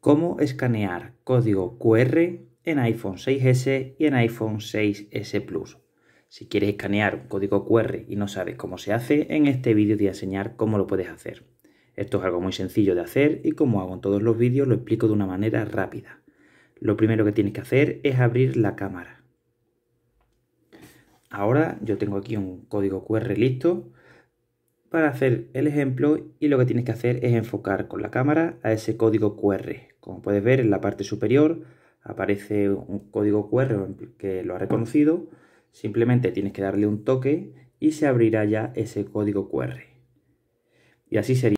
cómo escanear código QR en iPhone 6S y en iPhone 6S Plus. Si quieres escanear un código QR y no sabes cómo se hace, en este vídeo te voy a enseñar cómo lo puedes hacer. Esto es algo muy sencillo de hacer y como hago en todos los vídeos lo explico de una manera rápida. Lo primero que tienes que hacer es abrir la cámara. Ahora yo tengo aquí un código QR listo para hacer el ejemplo y lo que tienes que hacer es enfocar con la cámara a ese código QR. Como puedes ver, en la parte superior aparece un código QR que lo ha reconocido. Simplemente tienes que darle un toque y se abrirá ya ese código QR. Y así sería.